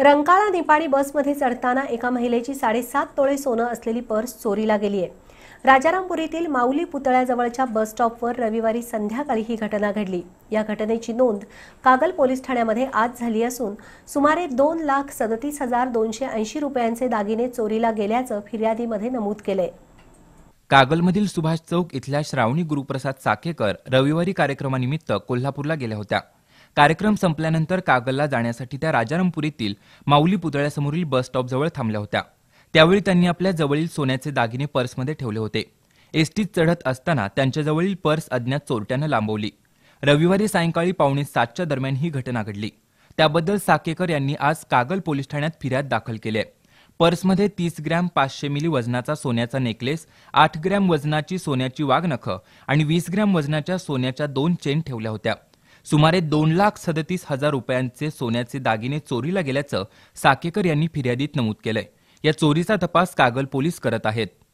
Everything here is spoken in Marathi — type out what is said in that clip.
रंकाळा निपाणी बसमध्ये चढताना एका महिलेची साडेसात तोळे सोनं असलेली पर्स चोरीला गेली आहे राजारामपुरीतील माऊली पुतळ्याजवळच्या बस स्टॉपवर रविवारी संध्याकाळी ही घटना घडली या घटनेची नोंद कागल पोलीस ठाण्यामध्ये आज झाली असून सुमारे दोन लाख सदतीस हजार दोनशे ऐंशी रुपयांचे दागिने चोरीला गेल्याचं फिर्यादीमध्ये नमूद केलंय कागलमधील सुभाष चौक इथल्या श्रावणी गुरुप्रसाद साकेकर रविवारी कार्यक्रमानिमित्त कोल्हापूरला गेल्या होत्या कार्यक्रम संपल्यानंतर कागलला जाण्यासाठी त्या राजारामपुरीतील माऊली पुतळ्यासमोरील बस स्टॉपजवळ थांबल्या होत्या त्यावेळी त्यांनी आपल्या जवळील सोन्याचे दागिने पर्समध्ये ठेवले होते एसटीत चढत असताना त्यांच्याजवळील पर्स अज्ञात चोरट्यानं लांबवली रविवारी सायंकाळी पावणे सातच्या दरम्यान ही घटना घडली त्याबद्दल साकेकर यांनी आज कागल पोलीस ठाण्यात फिर्याद दाखल केली आहे पर्समध्ये तीस ग्रॅम पाचशे मिली वजनाचा सोन्याचा नेकलेस आठ ग्रॅम वजनाची सोन्याची वाघनखं आणि वीस ग्रॅम वजनाच्या सोन्याच्या दोन चेन ठेवल्या होत्या सुमारे दोन लाख सदतीस हजार रुपयांचे सोन्याचे दागिने चोरीला गेल्याचं साकेकर यांनी फिर्यादीत नमूद केलंय या चोरीचा तपास कागल पोलीस करत आहेत